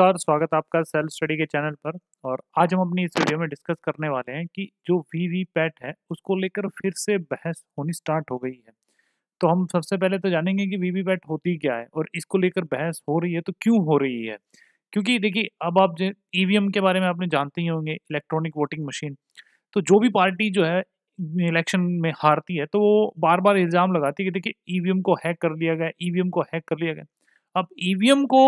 नमस्कार स्वागत है आपका सेल्फ स्टडी के चैनल पर और आज हम अपनी इस वीडियो में डिस्कस करने वाले हैं कि जो वी वी पैट है उसको लेकर फिर से बहस होनी स्टार्ट हो गई है तो हम सबसे पहले तो जानेंगे कि वी वी पैट होती क्या है और इसको लेकर बहस हो रही है तो क्यों हो रही है क्योंकि देखिए अब आप जो ई e के बारे में आपने जानते ही होंगे इलेक्ट्रॉनिक वोटिंग मशीन तो जो भी पार्टी जो है इलेक्शन में हारती है तो वो बार बार इल्ज़ाम लगाती है कि देखिए ई e को हैक कर लिया गया ई e को हैक कर लिया गया अब ई को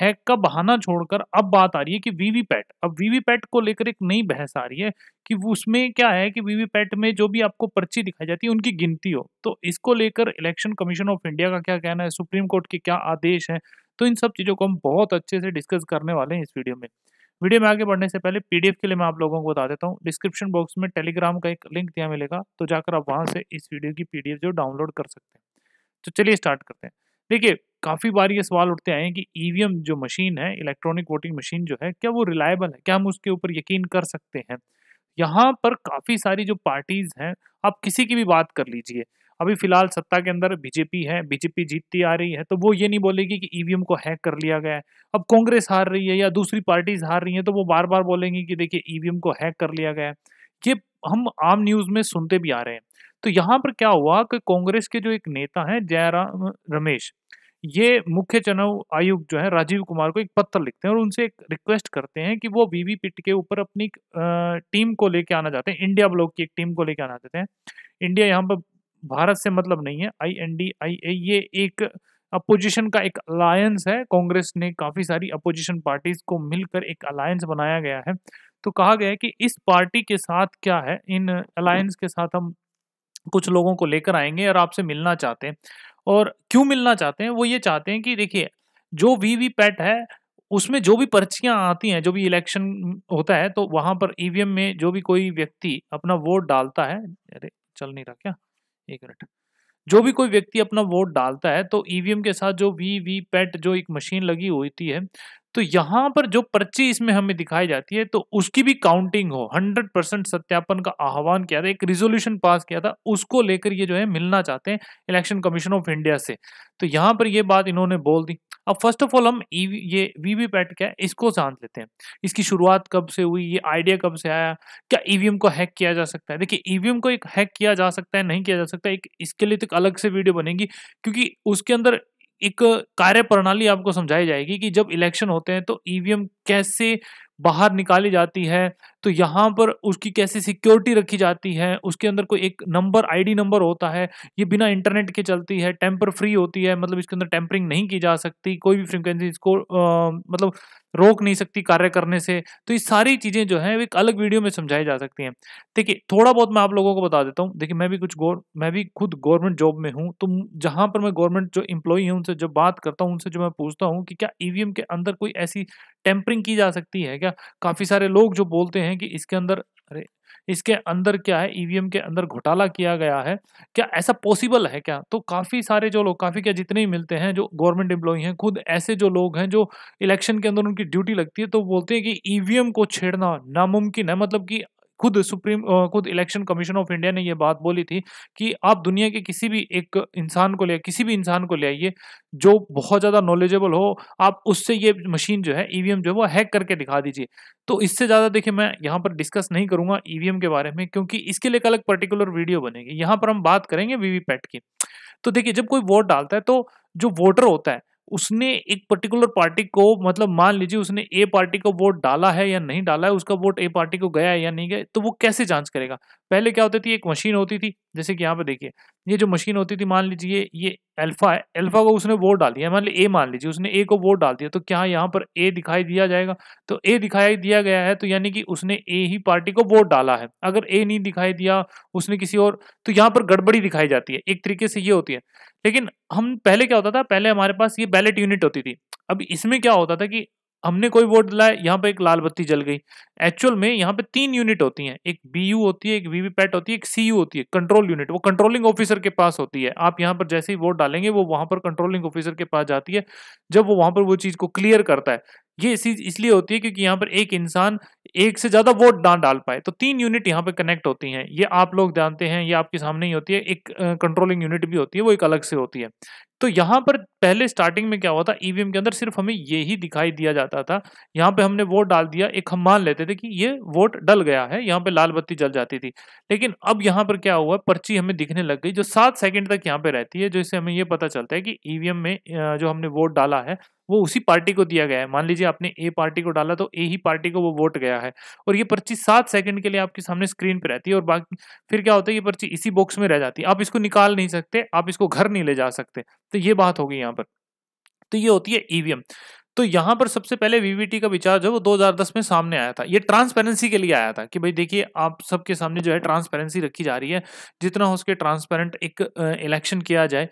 हैक का बहाना छोड़कर अब बात आ रही है कि वीवीपैट अब वीवीपैट को लेकर एक नई बहस आ रही है कि उसमें क्या है कि वीवीपैट में जो भी आपको पर्ची दिखाई जाती है उनकी गिनती हो तो इसको लेकर इलेक्शन कमीशन ऑफ इंडिया का क्या कहना है सुप्रीम कोर्ट के क्या आदेश है तो इन सब चीज़ों को हम बहुत अच्छे से डिस्कस करने वाले हैं इस वीडियो में वीडियो में आगे बढ़ने से पहले पीडीएफ के लिए मैं आप लोगों को बता देता हूँ डिस्क्रिप्शन बॉक्स में टेलीग्राम का एक लिंक दिया मिलेगा तो जाकर आप वहाँ से इस वीडियो की पीडीएफ जो डाउनलोड कर सकते हैं तो चलिए स्टार्ट करते हैं देखिए काफ़ी बार ये सवाल उठते आए हैं कि ईवीएम जो मशीन है इलेक्ट्रॉनिक वोटिंग मशीन जो है क्या वो रिलायबल है क्या हम उसके ऊपर यकीन कर सकते हैं यहाँ पर काफ़ी सारी जो पार्टीज़ हैं आप किसी की भी बात कर लीजिए अभी फिलहाल सत्ता के अंदर बीजेपी है बीजेपी जीतती आ रही है तो वो ये नहीं बोलेगी कि ईवीएम को हैक कर लिया गया है अब कांग्रेस हार रही है या दूसरी पार्टीज हार रही है तो वो बार बार बोलेंगी कि देखिए ईवीएम को हैक कर लिया गया है ये हम आम न्यूज़ में सुनते भी आ रहे हैं तो यहाँ पर क्या हुआ कि कांग्रेस के जो एक नेता है जयराम रमेश ये मुख्य चुनाव आयुक्त जो है राजीव कुमार को एक पत्र लिखते हैं और उनसे एक रिक्वेस्ट करते हैं कि वो वीवीपीट के ऊपर अपनी टीम को लेके आना चाहते हैं इंडिया ब्लॉक की एक टीम को लेके आना चाहते हैं इंडिया यहाँ पर भारत से मतलब नहीं है आई एन डी आई ए ये एक अपोजिशन का एक अलायंस है कांग्रेस ने काफ़ी सारी अपोजिशन पार्टीज को मिलकर एक अलायंस बनाया गया है तो कहा गया है कि इस पार्टी के साथ क्या है इन अलायंस के साथ हम कुछ लोगों को लेकर आएंगे और आपसे मिलना चाहते हैं और क्यों मिलना चाहते हैं वो ये चाहते हैं कि देखिए जो वी वी पैट है उसमें जो भी पर्चियां आती हैं जो भी इलेक्शन होता है तो वहां पर ईवीएम में जो भी कोई व्यक्ति अपना वोट डालता है अरे चल नहीं रहा क्या एक मिनट जो भी कोई व्यक्ति अपना वोट डालता है तो ईवीएम के साथ जो वी वी पैट जो एक मशीन लगी होती है तो यहाँ पर जो पर्ची इसमें हमें दिखाई जाती है तो उसकी भी काउंटिंग हो हंड्रेड परसेंट सत्यापन का आह्वान किया था एक रिजोल्यूशन पास किया था उसको लेकर ये जो है मिलना चाहते हैं इलेक्शन कमीशन ऑफ इंडिया से तो यहाँ पर ये बात इन्होंने बोल दी अब फर्स्ट ऑफ ऑल हम ईवी e ये वीवीपैट क्या है इसको जान लेते हैं इसकी शुरुआत कब से हुई ये आइडिया कब से आया क्या ईवीएम e को हैक किया जा सकता है देखिए ईवीएम e को एक हैक किया जा सकता है नहीं किया जा सकता एक इसके लिए तो अलग से वीडियो बनेगी क्योंकि उसके अंदर एक कार्य प्रणाली आपको समझाई जाएगी कि जब इलेक्शन होते हैं तो ईवीएम e कैसे बाहर निकाली जाती है तो यहाँ पर उसकी कैसे सिक्योरिटी रखी जाती है उसके अंदर कोई एक नंबर आईडी नंबर होता है ये बिना इंटरनेट के चलती है टेम्पर फ्री होती है मतलब इसके अंदर टेम्परिंग नहीं की जा सकती कोई भी फ्रिक्वेंसी इसको आ, मतलब रोक नहीं सकती कार्य करने से तो ये सारी चीज़ें जो है एक अलग वीडियो में समझाई जा सकती हैं देखिए थोड़ा बहुत मैं आप लोगों को बता देता हूँ देखिए मैं भी कुछ गौर मैं भी खुद गवर्नमेंट जॉब में हूँ तो जहाँ पर मैं गवर्नमेंट जो इम्प्लॉई है उनसे जब बात करता हूँ उनसे जो मैं पूछता हूँ कि क्या ईवीएम के अंदर कोई ऐसी टेम्परिंग की जा सकती है क्या काफ़ी सारे लोग जो बोलते हैं कि इसके अंदर अरे इसके अंदर क्या है ईवीएम e के अंदर घोटाला किया गया है क्या ऐसा पॉसिबल है क्या तो काफ़ी सारे जो लोग काफ़ी क्या जितने ही मिलते हैं जो गवर्नमेंट एम्प्लॉई हैं खुद ऐसे जो लोग हैं जो इलेक्शन के अंदर उनकी ड्यूटी लगती है तो बोलते हैं कि ईवीएम e को छेड़ना नामुमकिन है मतलब कि खुद सुप्रीम खुद इलेक्शन कमीशन ऑफ इंडिया ने यह बात बोली थी कि आप दुनिया के किसी भी एक इंसान को ले किसी भी इंसान को ले आइए जो बहुत ज़्यादा नॉलेजेबल हो आप उससे ये मशीन जो है ईवीएम e जो है वो हैक करके दिखा दीजिए तो इससे ज़्यादा देखिए मैं यहाँ पर डिस्कस नहीं करूंगा ईवीएम e के बारे में क्योंकि इसके लिए एक अलग पर्टिकुलर वीडियो बनेगी यहाँ पर हम बात करेंगे वीवीपैट की तो देखिए जब कोई वोट डालता है तो जो वोटर होता है उसने एक पर्टिकुलर पार्टी को मतलब मान लीजिए उसने ए पार्टी को वोट डाला है या नहीं डाला है उसका वोट ए पार्टी को गया है या नहीं गया तो वो कैसे जांच करेगा पहले क्या होती थी एक मशीन होती थी जैसे कि यहाँ पे देखिए ये जो मशीन होती थी मान लीजिए ये अल्फा है अल्फा को उसने वोट डाल दिया मान लीजिए ए मान लीजिए उसने ए को वोट डाल दिया तो क्या यहाँ पर ए दिखाई दिया जाएगा तो ए दिखाई दिया गया है तो यानी कि उसने ए ही पार्टी को वोट डाला है अगर ए नहीं दिखाई दिया उसने किसी और तो यहाँ पर गड़बड़ी दिखाई जाती है एक तरीके से ये होती है लेकिन हम पहले क्या होता था पहले हमारे पास ये बैलेट यूनिट होती थी अब इसमें क्या होता था कि हमने कोई वोट दिलाया यहाँ पे एक लाल बत्ती जल गई एक्चुअल में यहाँ पे तीन यूनिट होती हैं एक बी यू होती है एक वी वी पैट होती है एक सी यू होती है कंट्रोल यूनिट वो कंट्रोलिंग ऑफिसर के पास होती है आप यहाँ पर जैसे ही वोट डालेंगे वो वहाँ पर कंट्रोलिंग ऑफिसर के पास जाती है जब वो वहाँ पर वो चीज़ को क्लियर करता है ये इसी इसलिए होती है क्योंकि यहाँ पर एक इंसान एक से ज़्यादा वोट ना डाल पाए तो तीन यूनिट यहाँ पे कनेक्ट होती हैं ये आप लोग जानते हैं ये आपके सामने ही होती है एक कंट्रोलिंग यूनिट भी होती है वो एक अलग से होती है तो यहाँ पर पहले स्टार्टिंग में क्या हुआ था ईवीएम e के अंदर सिर्फ हमें ये ही दिखाई दिया जाता था यहाँ पे हमने वोट डाल दिया एक हम मान लेते थे कि ये वोट डल गया है यहाँ पे लाल बत्ती जल जाती थी लेकिन अब यहाँ पर क्या हुआ पर्ची हमें दिखने लग गई जो सात सेकंड तक यहाँ पे रहती है जो इससे हमें ये पता चलता है कि ईवीएम e में जो हमने वोट डाला है वो उसी पार्टी को दिया गया है मान लीजिए आपने ए पार्टी को डाला तो ए ही पार्टी को वो वोट गया है और ये पर्ची सात सेकंड के लिए आपके सामने स्क्रीन पर रहती है और बाकी फिर क्या होता है ये पर्ची इसी बॉक्स में रह जाती है आप इसको निकाल नहीं सकते आप इसको घर नहीं ले जा सकते तो ये बात होगी यहाँ पर तो ये होती है ईवीएम तो यहाँ पर सबसे पहले वीवीटी का विचार जो वो 2010 में सामने आया था ये ट्रांसपेरेंसी के लिए आया था कि भाई देखिए आप सबके सामने जो है ट्रांसपेरेंसी रखी जा रही है जितना हो सके ट्रांसपेरेंट एक इलेक्शन किया जाए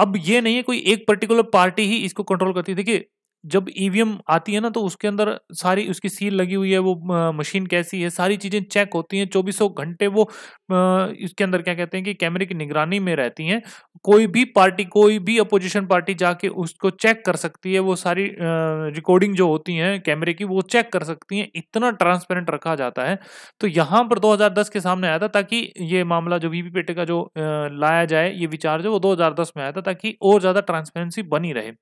अब ये नहीं है कोई एक पर्टिकुलर पार्टी ही इसको कंट्रोल करती है देखिए जब ईवीएम e आती है ना तो उसके अंदर सारी उसकी सील लगी हुई है वो मशीन कैसी है सारी चीज़ें चेक होती हैं चौबीसों घंटे वो इसके अंदर क्या कहते हैं कि कैमरे की निगरानी में रहती हैं कोई भी पार्टी कोई भी अपोजिशन पार्टी जाके उसको चेक कर सकती है वो सारी रिकॉर्डिंग जो होती हैं कैमरे की वो चेक कर सकती हैं इतना ट्रांसपेरेंट रखा जाता है तो यहाँ पर 2010 के सामने आया था ताकि ये मामला जो वी पेटे का जो लाया जाए ये विचार जो वो दो में आया था ताकि और ज़्यादा ट्रांसपेरेंसी बनी रहे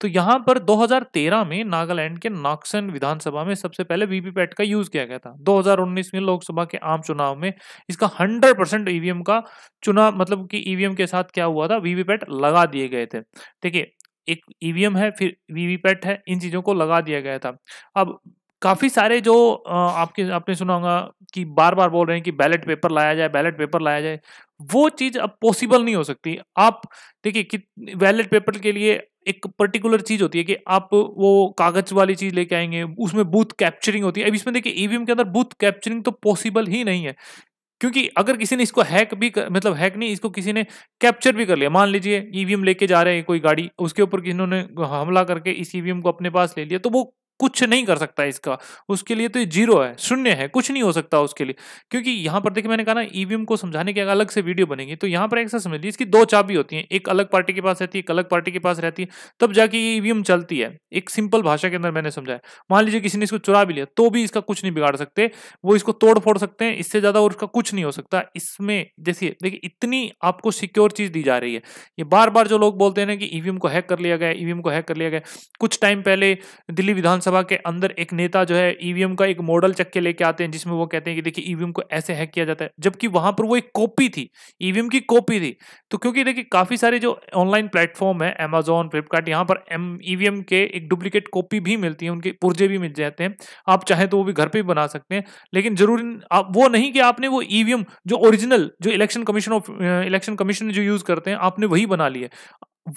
तो यहाँ पर 2013 में नागालैंड के नागसन विधानसभा में सबसे पहले वीवीपैट का यूज़ किया गया था 2019 में लोकसभा के आम चुनाव में इसका हंड्रेड परसेंट ईवीएम का चुना मतलब कि ईवीएम के साथ क्या हुआ था वीवीपैट लगा दिए गए थे ठीक है एक ईवीएम है फिर वीवीपैट है इन चीज़ों को लगा दिया गया था अब काफ़ी सारे जो आपके आपने सुना होगा कि बार बार बोल रहे हैं कि बैलेट पेपर लाया जाए बैलेट पेपर लाया जाए वो चीज़ अब पॉसिबल नहीं हो सकती आप देखिए कि बैलेट पेपर के लिए एक पर्टिकुलर चीज़ होती है कि आप वो कागज वाली चीज़ लेके आएंगे उसमें बूथ कैप्चरिंग होती है अब इसमें देखिए ईवीएम के अंदर बूथ कैप्चरिंग तो पॉसिबल ही नहीं है क्योंकि अगर किसी ने इसको हैक भी कर, मतलब हैक नहीं इसको किसी ने कैप्चर भी कर लिया मान लीजिए ईवीएम e लेके जा रहे हैं कोई गाड़ी उसके ऊपर किसी ने हमला करके इस ईवीएम e को अपने पास ले लिया तो वो कुछ नहीं कर सकता इसका उसके लिए तो ये जीरो है शून्य है कुछ नहीं हो सकता उसके लिए क्योंकि यहाँ पर देखिए मैंने कहा ना ईवीएम e को समझाने की अलग से वीडियो बनेगी तो यहाँ पर एक समझ लीजिए इसकी दो चाबी होती है एक अलग पार्टी के पास रहती है एक अलग पार्टी के पास रहती है तब जाके ये ईवीएम e चलती है एक सिंपल भाषा के अंदर मैंने समझाया मान लीजिए किसी ने इसको चुरा भी लिया तो भी इसका कुछ नहीं बिगाड़ सकते वो इसको तोड़ फोड़ सकते हैं इससे ज़्यादा और उसका कुछ नहीं हो सकता इसमें जैसे देखिए इतनी आपको सिक्योर चीज़ दी जा रही है ये बार बार जो लोग बोलते हैं ना कि ईवीएम e को हैक कर लिया गया ईवीएम को हैक कर लिया गया कुछ टाइम पहले दिल्ली विधानसभा विधानसभा के अंदर एक नेता जो है ईवीएम e का एक मॉडल चक के लेके आते हैं जिसमें वो कहते हैं कि देखिए ईवीएम e को ऐसे हैक किया जाता है जबकि वहां पर वो एक कॉपी थी ईवीएम e की कॉपी थी तो क्योंकि देखिए काफी सारे जो ऑनलाइन प्लेटफॉर्म है अमेजोन फ्लिपकार्ट यहाँ पर एम ईवीएम के एक डुप्लीकेट कॉपी भी मिलती है उनके पुर्जे भी मिल जाते हैं आप चाहें तो वो भी घर पर बना सकते हैं लेकिन जरूरी आप वो नहीं कि आपने वो ईवीएम जो ओरिजिनल जो election commission of election commission जो यूज करते हैं आपने वही बना लिया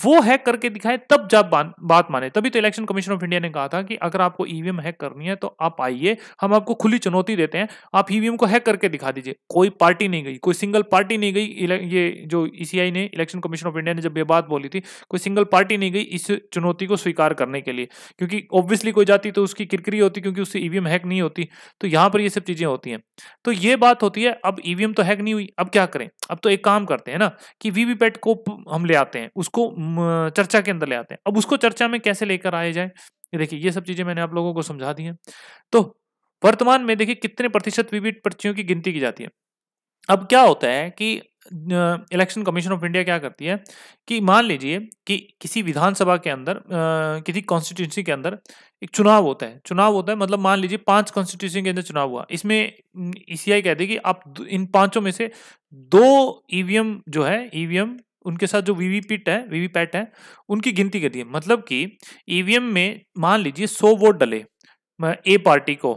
वो हैक करके दिखाए तब जब बात माने तभी तो इलेक्शन कमीशन ऑफ इंडिया ने कहा था कि अगर आपको ईवीएम e हैक करनी है तो आप आइए हम आपको खुली चुनौती देते हैं आप ईवीएम e को हैक करके दिखा दीजिए कोई पार्टी नहीं गई कोई सिंगल पार्टी नहीं गई ये जो ईसीआई e ने इलेक्शन कमीशन ऑफ इंडिया ने जब ये बात बोली थी कोई सिंगल पार्टी नहीं गई इस चुनौती को स्वीकार करने के लिए क्योंकि ऑब्वियसली कोई जाती तो उसकी किरकिरी होती क्योंकि उससे ईवीएम हैक नहीं होती तो यहां पर यह सब चीजें होती हैं तो ये बात होती है अब ईवीएम तो हैक नहीं हुई अब क्या करें अब तो एक काम करते हैं ना कि वीवीपैट को हम ले आते हैं उसको चर्चा के अंदर ले आते हैं अब उसको चर्चा में कैसे लेकर आए जाए देखिए ये सब चीजें मैंने आप लोगों को समझा दी हैं तो वर्तमान में देखिए कितने प्रतिशत विविध पर्चियों की गिनती की जाती है अब क्या होता है कि इलेक्शन कमीशन ऑफ इंडिया क्या करती है कि मान लीजिए कि किसी विधानसभा के अंदर किसी कॉन्स्टिट्यूंसी के अंदर एक चुनाव होता है चुनाव होता है मतलब मान लीजिए पांच कॉन्स्टिट्यूंसी के अंदर चुनाव हुआ इसमें ई सी आई कहती है कि आप इन पांचों में से दो ईवीएम जो है ईवीएम उनके साथ जो वीवीपीट है वीवीपैट है उनकी गिनती करिए मतलब कि ईवीएम e में मान लीजिए सौ वोट डले ए पार्टी को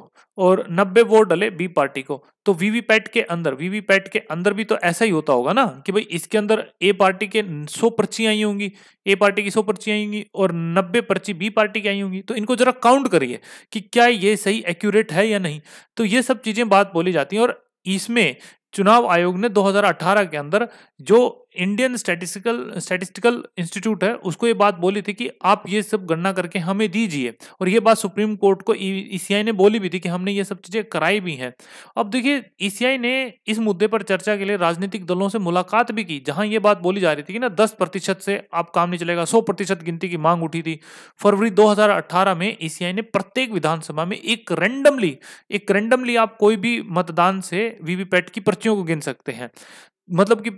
और 90 वोट डले बी पार्टी को तो वीवीपैट के अंदर वीवीपैट के अंदर भी तो ऐसा ही होता होगा ना कि भाई इसके अंदर ए पार्टी के 100 पर्ची आई होंगी ए पार्टी की 100 पर्ची आई होंगी और 90 पर्ची बी पार्टी की आई होंगी तो इनको जरा काउंट करिए कि क्या ये सही एक्यूरेट है या नहीं तो ये सब चीज़ें बात बोली जाती हैं और इसमें चुनाव आयोग ने 2018 के अंदर जो इंडियन स्टैटिस्टिकल स्टैटिस्टिकल इंस्टीट्यूट है उसको ये बात बोली थी कि आप ये सब गणना करके हमें दीजिए और ये बात सुप्रीम कोर्ट को ईसीआई e- e ने बोली भी थी कि हमने ये सब चीज़ें कराई भी हैं अब देखिए ईसीआई e ने इस मुद्दे पर चर्चा के लिए राजनीतिक दलों से मुलाकात भी की जहाँ ये बात बोली जा रही थी कि ना दस प्रतिशत से आप काम नहीं चलेगा सौ प्रतिशत गिनती की मांग उठी थी फरवरी दो में ई ने प्रत्येक विधानसभा में एक रैंडमली एक रैंडमली आप कोई भी मतदान से वीवीपैट की पर्चियों को गिन सकते हैं मतलब कि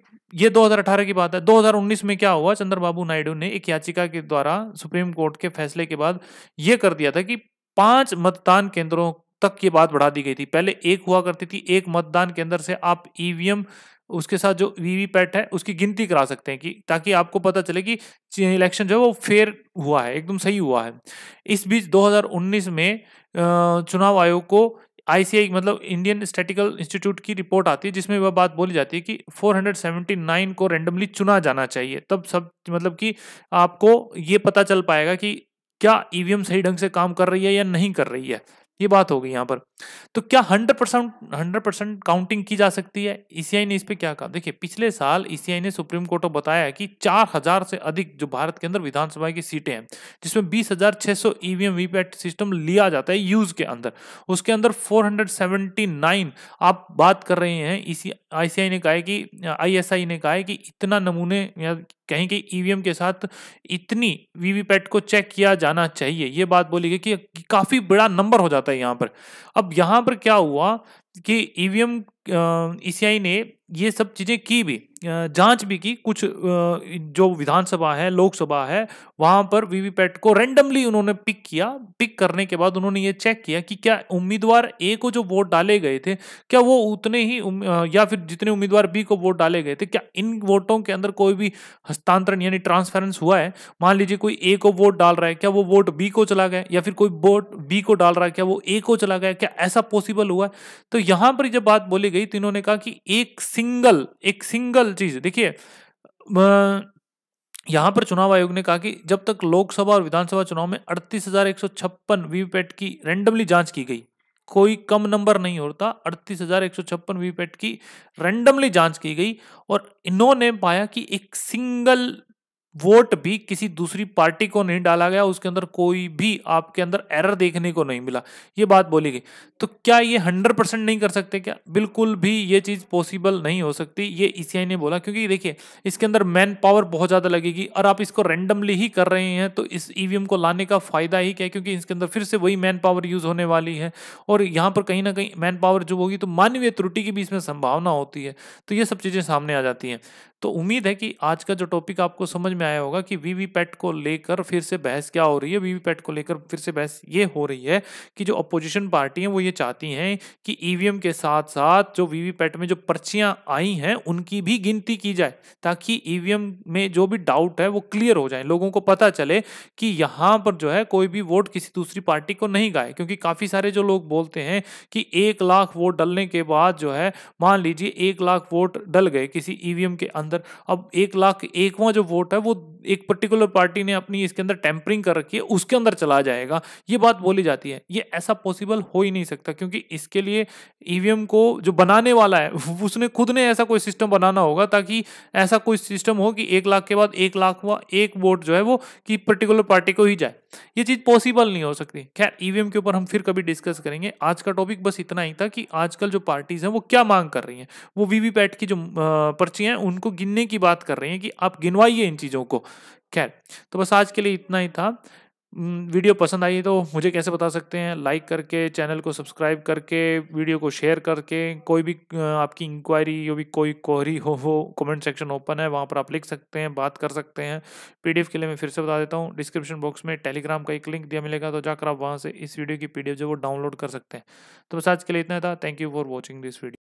ये 2018 की बात है 2019 में क्या हुआ चंद्रबाबू नायडू ने एक याचिका के द्वारा सुप्रीम कोर्ट के फैसले के बाद यह कर दिया था कि पांच मतदान केंद्रों तक ये बात बढ़ा दी गई थी पहले एक हुआ करती थी एक मतदान केंद्र से आप ईवीएम उसके साथ जो वीवीपैट है उसकी गिनती करा सकते हैं कि ताकि आपको पता चले कि इलेक्शन जो है वो फेयर हुआ है एकदम सही हुआ है इस बीच 2019 में चुनाव आयोग को आईसीआई मतलब इंडियन स्टेटिकल इंस्टीट्यूट की रिपोर्ट आती है जिसमें वह बात बोली जाती है कि 479 को रेंडमली चुना जाना चाहिए तब सब मतलब कि आपको ये पता चल पाएगा कि क्या ईवीएम e सही ढंग से काम कर रही है या नहीं कर रही है ये बात हो गई यहाँ पर तो क्या hundred percent hundred percent counting की जा सकती है ईसीआई e ने इस पर क्या कहा देखिए पिछले साल ईसीआई e ने सुप्रीम कोर्ट को बताया कि चार हजार से अधिक जो भारत के अंदर विधानसभा की सीटें हैं जिसमें बीस हजार छह सौ ईवीएम वीपैट सिस्टम लिया जाता है यूज के अंदर उसके अंदर फोर हंड्रेड सेवेंटी नाइन आप बात कर रहे हैं इसी e आईसीआई ने कहा कि आई ने कहा कि इतना नमूने कहीं कि ईवीएम e के साथ इतनी वीवीपैट को चेक किया जाना चाहिए ये बात बोली गई कि, कि काफ़ी बड़ा नंबर हो जाता है यहाँ पर अब यहाँ पर क्या हुआ कि ईवीएम e ईसीआई e ने ये सब चीज़ें की भी जांच भी की कुछ जो विधानसभा है लोकसभा है वहां पर वीवीपैट को रेंडमली उन्होंने पिक किया पिक करने के बाद उन्होंने ये चेक किया कि क्या उम्मीदवार ए को जो वोट डाले गए थे क्या वो उतने ही या फिर जितने उम्मीदवार बी को वोट डाले गए थे क्या इन वोटों के अंदर कोई भी हस्तांतरण यानी ट्रांसफरेंस हुआ है मान लीजिए कोई ए को वोट डाल रहा है क्या वो वोट बी को चला गया या फिर कोई वोट बी को डाल रहा है क्या वो ए को चला गया क्या ऐसा पॉसिबल हुआ है तो यहां पर जब बात बोली गई तो इन्होंने कहा कि एक सिंगल एक सिंगल सिंपल चीज देखिए यहाँ पर चुनाव आयोग ने कहा कि जब तक लोकसभा और विधानसभा चुनाव में अड़तीस हजार एक सौ छप्पन वीवीपैट की रेंडमली जांच की गई कोई कम नंबर नहीं होता अड़तीस हजार एक सौ छप्पन वीवीपैट की रेंडमली जांच की गई और इन्होंने पाया कि एक सिंगल वोट भी किसी दूसरी पार्टी को नहीं डाला गया उसके अंदर कोई भी आपके अंदर एरर देखने को नहीं मिला ये बात बोली गई तो क्या ये हंड्रेड परसेंट नहीं कर सकते क्या बिल्कुल भी ये चीज़ पॉसिबल नहीं हो सकती ये ईसीआई e ने बोला क्योंकि देखिए इसके अंदर मैन पावर बहुत ज़्यादा लगेगी और आप इसको रेंडमली ही कर रहे हैं तो इस ई e को लाने का फ़ायदा ही क्या क्योंकि इसके अंदर फिर से वही मैन पावर यूज़ होने वाली है और यहाँ पर कहीं ना कहीं मैन पावर जो होगी तो मानवीय त्रुटि की भी इसमें संभावना होती है तो ये सब चीज़ें सामने आ जाती हैं तो उम्मीद है कि आज का जो टॉपिक आपको समझ में आया होगा कि वीवीपैट को लेकर फिर से बहस क्या हो रही है वीवीपैट को लेकर फिर से बहस ये हो रही है कि जो अपोजिशन पार्टी हैं वो ये चाहती हैं कि ईवीएम e के साथ साथ जो वीवीपैट में जो पर्चियां आई हैं उनकी भी गिनती की जाए ताकि ईवीएम e में जो भी डाउट है वो क्लियर हो जाए लोगों को पता चले कि यहाँ पर जो है कोई भी वोट किसी दूसरी पार्टी को नहीं गाए क्योंकि काफ़ी सारे जो लोग बोलते हैं कि एक लाख वोट डलने के बाद जो है मान लीजिए एक लाख वोट डल गए किसी ईवीएम e के अंदर अंदर अब एक लाख एकवा जो वोट है वो एक पर्टिकुलर पार्टी ने अपनी इसके अंदर टेम्परिंग कर रखी है उसके अंदर चला जाएगा ये बात बोली जाती है ये ऐसा पॉसिबल हो ही नहीं सकता क्योंकि इसके लिए ईवीएम e को जो बनाने वाला है उसने खुद ने ऐसा कोई सिस्टम बनाना होगा ताकि ऐसा कोई सिस्टम हो कि एक लाख के बाद एक लाख व एक वोट जो है वो कि पर्टिकुलर पार्टी को ही जाए ये चीज़ पॉसिबल नहीं हो सकती खैर ईवीएम e के ऊपर हम फिर कभी डिस्कस करेंगे आज का टॉपिक बस इतना ही था कि आजकल जो पार्टीज हैं वो क्या मांग कर रही हैं वो वीवीपैट की जो पर्ची हैं उनको गिनने की बात कर रही हैं कि आप गिनवाइए इन चीज़ों को खैर तो बस आज के लिए इतना ही था वीडियो पसंद आई तो मुझे कैसे बता सकते हैं लाइक करके चैनल को सब्सक्राइब करके वीडियो को शेयर करके कोई भी आपकी इंक्वायरी या भी कोई क्वारी हो वो कमेंट सेक्शन ओपन है वहाँ पर आप लिख सकते हैं बात कर सकते हैं पीडीएफ के लिए मैं फिर से बता देता हूँ डिस्क्रिप्शन बॉक्स में टेलीग्राम का एक लिंक दिया मिलेगा तो जाकर आप वहाँ से इस वीडियो की पी जो वो डाउनलोड कर सकते हैं तो बस आज के लिए इतना था thank you for watching this video